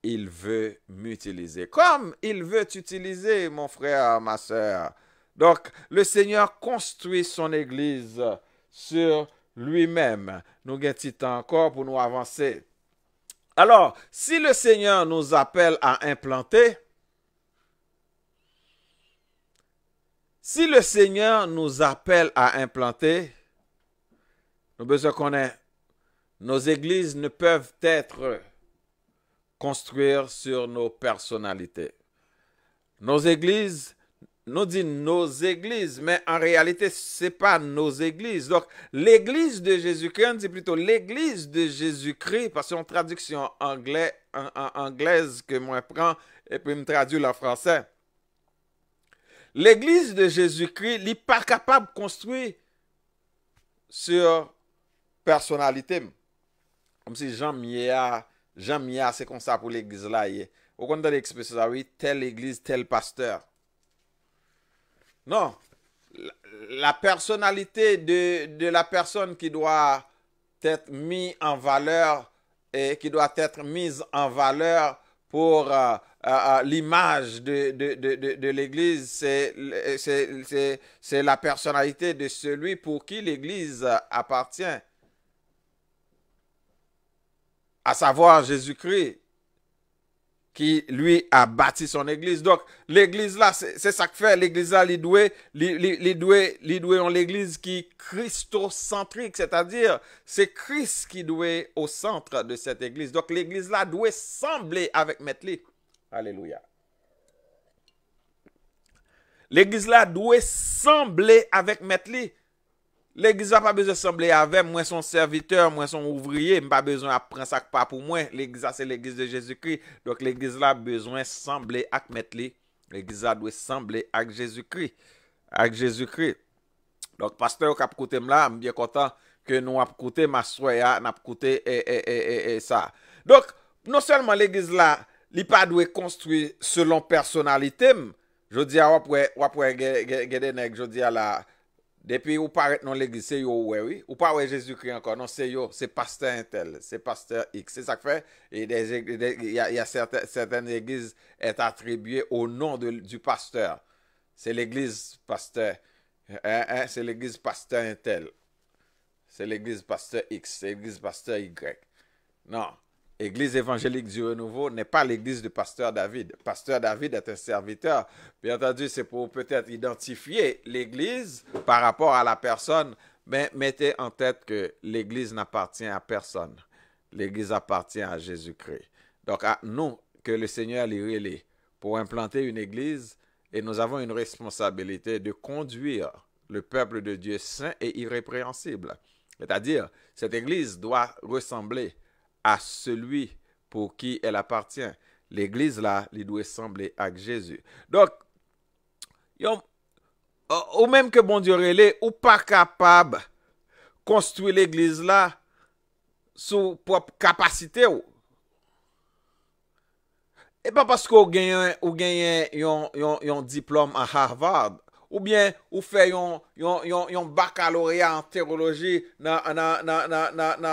Il veut m'utiliser. Comme il veut t'utiliser, mon frère, ma soeur. Donc, le Seigneur construit son Église sur lui-même. Nous avons encore pour nous avancer. Alors, si le Seigneur nous appelle à implanter, si le Seigneur nous appelle à implanter, nous besoin qu'on ait nos églises ne peuvent être construites sur nos personnalités. Nos églises, nous dit nos églises, mais en réalité, ce n'est pas nos églises. Donc, l'église de Jésus-Christ, dit plutôt l'église de Jésus-Christ, parce que traduit traduction anglaise, en, anglaise que moi prends et puis me traduit en français. L'église de Jésus-Christ n'est pas capable de construire sur personnalité. Comme si Jean-Mia, Jean-Mia, c'est comme ça pour léglise Au oui, telle église, tel pasteur. Non, la, personnalité de, la personne qui doit être mise en valeur et qui doit être mise en valeur pour euh, euh, euh, l'image de, de l'Église, c'est la personnalité de celui pour qui l'Église appartient à savoir Jésus-Christ, qui lui a bâti son église. Donc, l'église là, c'est ça que fait. L'église là, il en l'église qui est christocentrique, c'est-à-dire, c'est Christ qui doit au centre de cette église. Donc, l'église là doit sembler avec Metli. Alléluia. L'église là doit sembler avec Metli. L'egiza pa bezo semble ave, mwen son serviteur, mwen son ouvriye, mwen pa bezo apren sak pa pou mwen. L'egiza se l'egize de Jezikri. Dok l'egize la bezo semble ak met li. L'egize la dwe semble ak Jezikri. Ak Jezikri. Dok paste yo kap koute m la, m bien kontan ke nou ap koute ma soya, nap koute e, e, e, e, e, sa. Dok, non selman l'egize la, li pa dwe konstrui selon personalite m. Je di a wapwe, wapwe gedenek, je di a la... Depuis où paraît non l'église, c'est yo ouais oui, ou pas Jésus-Christ encore, non c'est yo, c'est pasteur tel, c'est pasteur X, c'est ça que fait. Et il y, a, certaines, certaines églises est attribuées au nom de, du pasteur. C'est l'église pasteur, hein, hein, c'est l'église pasteur tel, c'est l'église pasteur X, c'est l'église pasteur Y. Non, Église évangélique du renouveau n'est pas l'église du pasteur David. Pasteur David est un serviteur. Bien entendu, c'est pour peut-être identifier l'église par rapport à la personne, mais mettez en tête que l'église n'appartient à personne. L'église appartient à Jésus-Christ. Donc, à nous que le Seigneur l'y pour implanter une église, et nous avons une responsabilité de conduire le peuple de Dieu saint et irrépréhensible. C'est-à-dire, cette église doit ressembler A selwi pou ki el apatyen. L'eglise la li dwe semble ak Jezu. Donk, euh, ou menm ke bon diorele, ou pa kapab konstwi l'eglise la sou pou kapasite ou. E pa pasko ou genyen yon diplom an Harvard. Ou byen ou fe yon bakaloria an teologi nan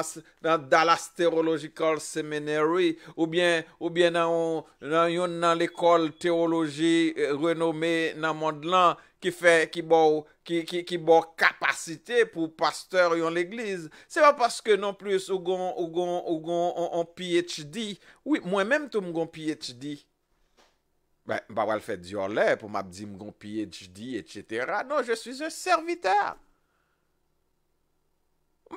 Dallas Theological Seminary. Ou byen nan l'ekol teologi renome nan mand lan ki bo kapasite pou pasteur yon l'eglize. Se pa paske nan plus ou gon PhD. Mwen menm tou mgon PhD. Ben, pas fait du pour PhD, etc. Non, je suis un serviteur.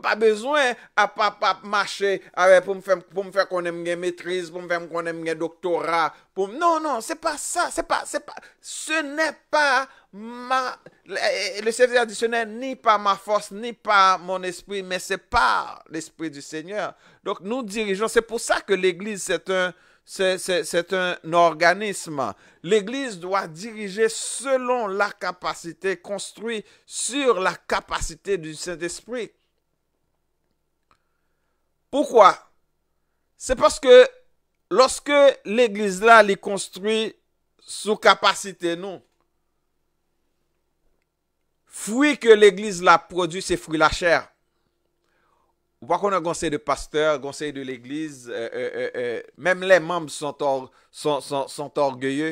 Pas besoin à papa marcher ah pour me faire pour me faire connaître une maîtrise, pour me faire connaître un doctorat. Pour... Non, non, c'est pas ça. C'est pas, c'est pas, ce n'est pas ma. Le service additionnel ni par ma force, ni par mon esprit, mais c'est par l'esprit du Seigneur. Donc nous dirigeons. C'est pour ça que l'Église, c'est un c'est un organisme. L'Église doit diriger selon la capacité, construite sur la capacité du Saint-Esprit. Pourquoi? C'est parce que lorsque l'Église là les construit sous capacité, non. Fruit que l'Église là produit, c'est fruit la chair. Ou pa konon gonsey de pasteur, gonsey de l'egliz, menm le mamb son orgeye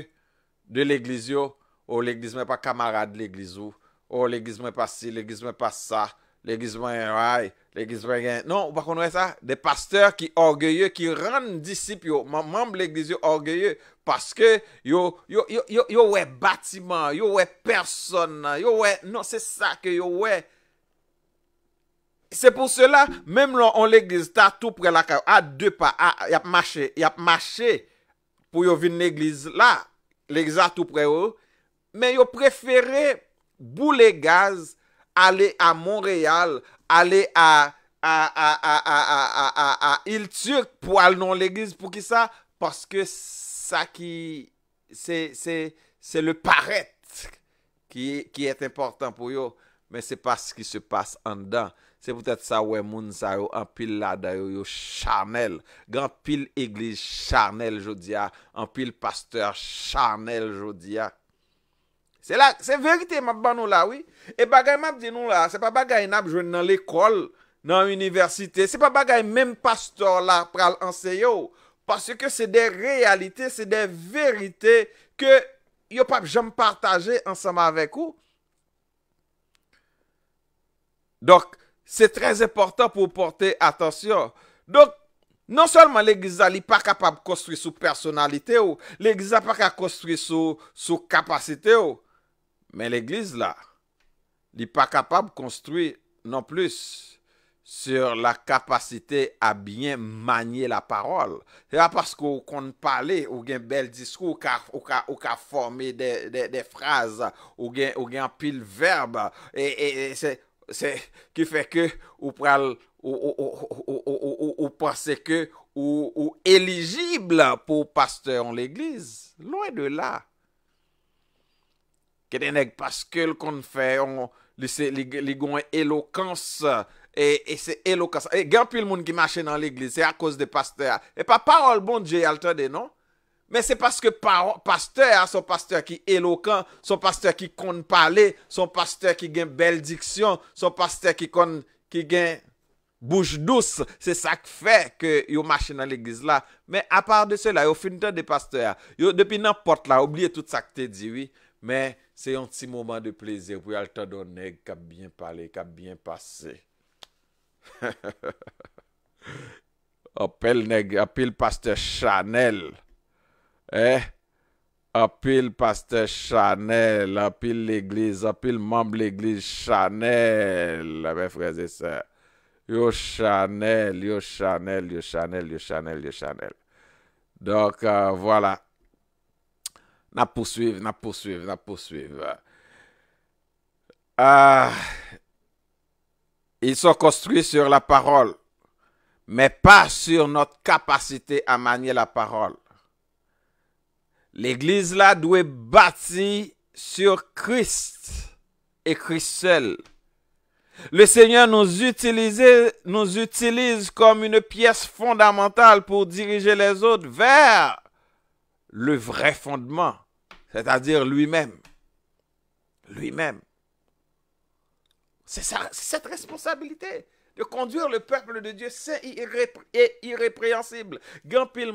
de l'egliz yo, oh, ou oh, l'egliz men pa kamarade l'egliz ou, ou l'egliz men pa si, l'egliz men pa sa, l'egliz men ray, l'egliz men gen, non, ou pa konon we sa, de pasteur ki orgeye, ki ran disip yo, mamb l'egliz yo orgeye, paske yo we batiman, yo we personan, yo we, non se sa ke yo we, Se pou se la, mem lan an l'eglize, ta tou pre la kayo, a de pa, a yap mache, yap mache pou yo vin l'eglize la, l'eglize a tou pre yo, men yo preferi bou le gaz, ale a Monreyal, ale a il turk pou al nan l'eglize pou ki sa, paske sa ki se le paret ki et important pou yo, men se pa se ki se passe an dan. Se pwetet sa wè moun sa yo anpil la da yo yo charnel. Ganpil iglis charnel jodia. Anpil pasteur charnel jodia. Se la, se verite map ban nou la wè. E bagay map di nou la, se pa bagay nap jwen nan l'ekol, nan universite. Se pa bagay menm pasteur la pral anse yo. Paske se de realite, se de verite ke yo pap jom partaje ansama avèk ou. Dok. Se trez eportan pou pote atensyon. Donk, non solman l'egliza li pa kapab konstruy sou personalite ou, l'egliza pa ka konstruy sou kapasite ou, men l'egliza la, li pa kapab konstruy non plus sur la kapasite a bien manye la parol. Se la paskou kon pali ou gen bel diskou, ou ka formi de fraz, ou gen pil verb, e se... Ki feke ou paseke ou eligible pou pasteur an l'eglize. Lwè de la. Kè denèk paskele kon fè, li gwen elokans. E, e, e genpil moun ki mache nan l'eglize, se a kous de pasteur. E pa parole bon diye yalte de non. Men se paske pasteur a, son pasteur ki elokan, son pasteur ki konn pale, son pasteur ki gen bel diksyon, son pasteur ki konn, ki gen bouche douce. Se sak fe ke yo mache nan legiz la. Men a par de se la, yo finite de pasteur a. Yo depi nan pot la, oubliye tout sak te diwi. Men se yon ti moment de pleze, wou yal ta do neg, ka bien pale, ka bien pase. Opel neg, opel pasteur chanel. eh pile pasteur Chanel, l'église, un pile membre l'église Chanel, mes frères et sœurs. Yo Chanel, yo Chanel, yo Chanel, yo Chanel, yo Chanel. Donc euh, voilà. Na poursuivre, na poursuivre, na poursuivre. Ah! ils sont construits sur la parole, mais pas sur notre capacité à manier la parole. L'Église-là doit être bâtie sur Christ et Christ seul. Le Seigneur nous utilise, nous utilise comme une pièce fondamentale pour diriger les autres vers le vrai fondement, c'est-à-dire lui-même. Lui-même. C'est cette responsabilité de conduire le peuple de Dieu c'est irrépréhensible. Grand pile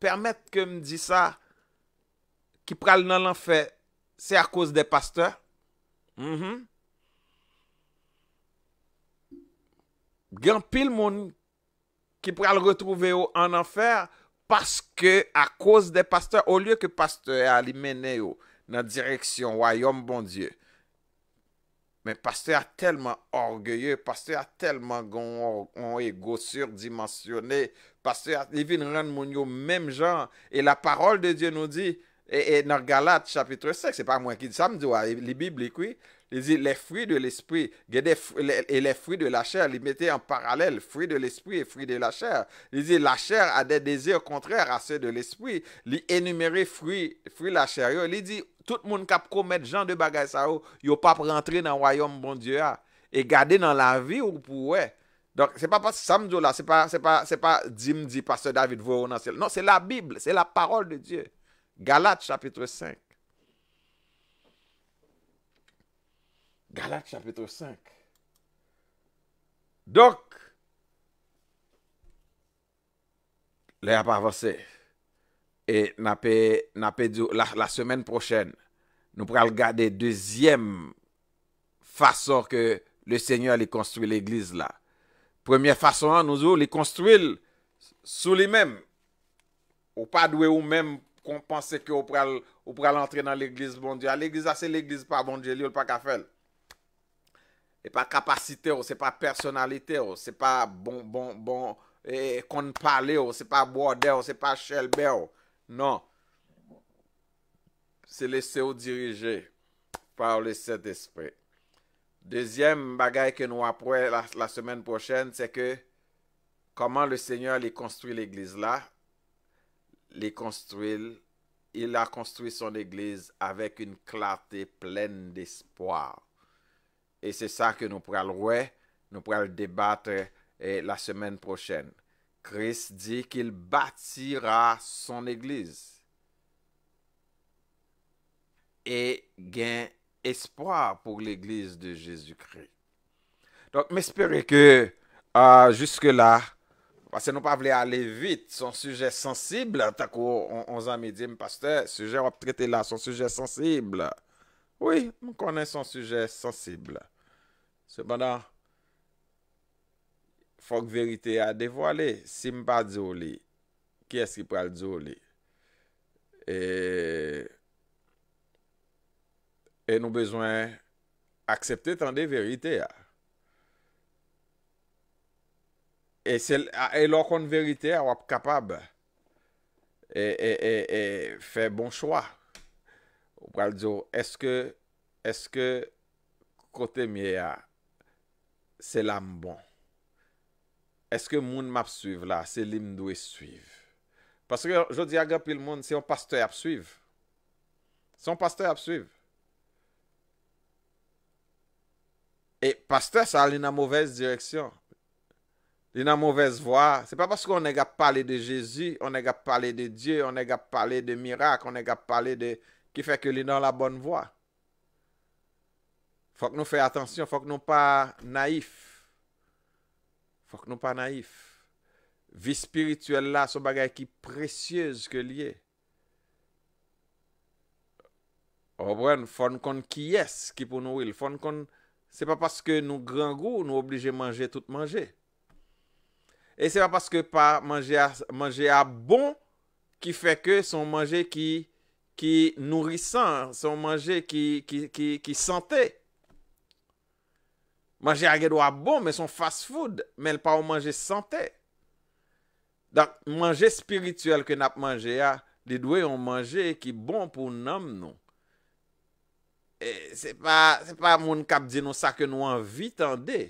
permettre que me dise ça, ki pral nan l'enfer, se a kous de pasteur. Mhm. Gyan pil moun, ki pral retrouve yo an enfer, paske a kous de pasteur, ou lye ke pasteur e alimene yo, nan direksyon, wajom bon die. Men pasteur a telman orgeye, pasteur a telman gon ego surdimensione, pasteur a evin ren moun yo, mem jan, e la parol de die nou di, e la parol de die nou di, Et, dans Galates chapitre 5, c'est pas moi qui dis ça, me les bibliques, oui. dit, les fruits de l'esprit et les fruits de la chair, il mettait en parallèle, fruits de l'esprit et fruits de la chair. Il dit, la chair a des désirs contraires à ceux de l'esprit. Il énumérait fruits, fruits de la chair. Il dit, tout le monde qui commet genre de bagages, ça, oh, il n'a pas rentrer dans le royaume de Dieu. Ah, et garder dans la vie ou pour donc, ce n'est pas parce que samedi là, ce n'est pas, c'est pas, c'est pas dit, pasteur David, vous Non, c'est la Bible, c'est la parole de Dieu. Galat chapitre 5. Galat chapitre 5. Donk, le ap avanse, e nape diyo, la semen prochen, nou pral gade dezyem fason ke le senyor li konstruy l'egliz la. Premier fason an nouzou, li konstruy sou li mem, ou pa dwe ou mem kon panse ke ou pral ou pral antre nan l'eglise bon diyo. A l'eglise, a se l'eglise pa, bon diyo, li ou l'paka fel. E pa kapasite ou, se pa personalite ou, se pa bon, bon, bon, e kon pale ou, se pa bwode ou, se pa shelbe ou. Non. Se lese ou dirije par le set espri. Dezyem bagay ke nou apwe la semen pochene, se ke koman le seigneur li konstri l'eglise la, les construire, il a construit son église avec une clarté pleine d'espoir. Et c'est ça que nous pourrons nous pourrons débattre eh, la semaine prochaine. Christ dit qu'il bâtira son église. Et gain espoir pour l'église de Jésus-Christ. Donc, m'espérer que ah, jusque-là, Pase nou pa vle ale vit, son suje sensible, takou, on zan mi di, mpaste, suje wap trete la, son suje sensible. Oui, m konen son suje sensible. Sebandan, fok verite a devwale, si m pa djoli, ki eski pral djoli. E nou bezwen aksepte tan de verite a. E lò kon verite a wap kapab E fè bon chwa Ou pral diyo, eske Eske Kote miye a Se lam bon Eske moun map suiv la Se lim dwe suiv Paske jodi agapil moun, se yon paste ap suiv Se yon paste ap suiv E paste sa alina mouvez direksyon Li nan mouvez vwa, se pa paskou an e ga pale de Jezu, an e ga pale de Diyo, an e ga pale de mirak, an e ga pale de ki fè ke li nan la bon vwa. Fòk nou fè atensyon, fòk nou pa naif. Fòk nou pa naif. Vi spirituel la sou bagay ki precyèz ke liye. O bre, fòk nou kon ki yes ki pou nou il. Fòk nou kon, se pa paskou nou gran gou, nou oblije manje tout manje. E se pa paske pa manje a bon ki feke son manje ki nourisan, son manje ki sante. Manje a gedwa bon me son fast food, men pa ou manje sante. Dak manje spirituel ke nap manje a, dedwe ou manje ki bon pou nanm nou. E se pa moun kap di nou sa ke nou an vitande.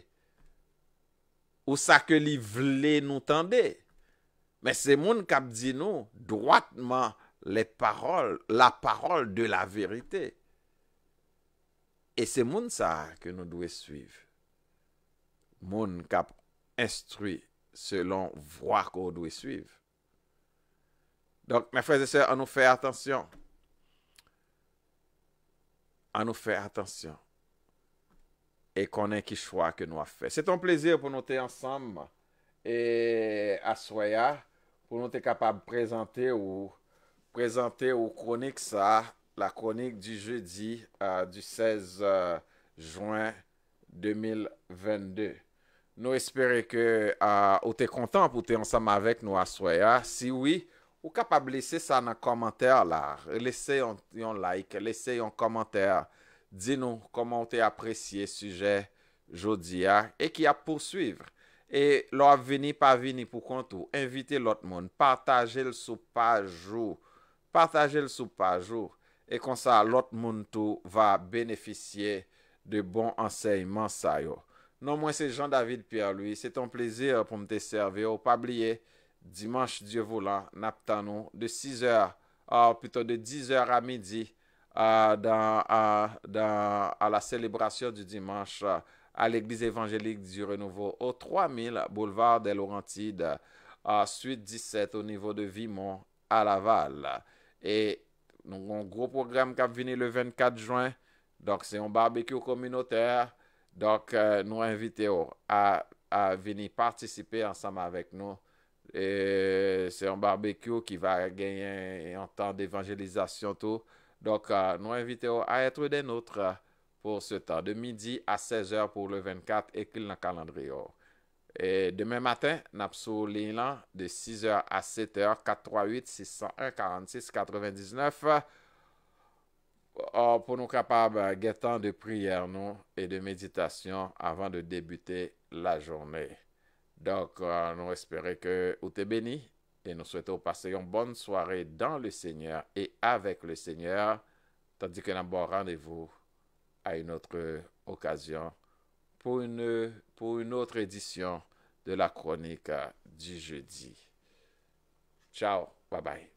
Ou sa ke li vle nou tende. Men se moun kap di nou, droitman le parol, la parol de la verite. E se moun sa ke nou dwe suive. Moun kap instrui, selon vwa ko dwe suive. Donk, men fwese se, an nou fe atensyon. An nou fe atensyon. E konen ki chwa ke nou a fe. Se ton plezir pou nou te ansam e aswaya pou nou te kapab prezante ou prezante ou kronik sa la kronik di je di du 16 juan 2022. Nou espere ke ou te kontan pou te ansam avek nou aswaya. Si oui, ou kapab lese sa nan komantèr la. Lese yon like, lese yon komantèr. Din nou koman ou te apresye suje jodi ya E ki ap poursuivre E lor vini pa vini pou kontou Invite lout moun, partaje l sou pa jou Partaje l sou pa jou E konsa lout moun tou va beneficye de bon anseyman sayo Non mwen se Jean-David Pierre Louis Se ton plezir pou mte serve ou pabliye Dimanche Dieu voulant, naptan nou De 6h, ah, ou plutôt de 10h a midi dans, à la célébration du dimanche euh, à l'église évangélique du Renouveau au 3000 boulevard des Laurentides, à suite 17 au niveau de Vimont à Laval. Et nous avons un gros programme qui va venir le 24 juin. Donc, c'est un barbecue communautaire. Donc, euh, nous invitons à, à venir participer ensemble avec nous. Et c'est un barbecue qui va gagner en temps d'évangélisation tout. Donc, euh, nous invitons à être des nôtres pour ce temps de midi à 16h pour le 24 écrit dans le calendrier. Et demain matin, nous de 6h à 7h, 438 601 46 99 pour nous capables de euh, de prière et de méditation avant de débuter la journée. Donc, euh, nous espérons que vous êtes bénis et nous souhaitons passer une bonne soirée dans le Seigneur et avec le Seigneur, tandis que nous avons rendez-vous à une autre occasion pour une, pour une autre édition de la chronique du jeudi. Ciao, bye bye.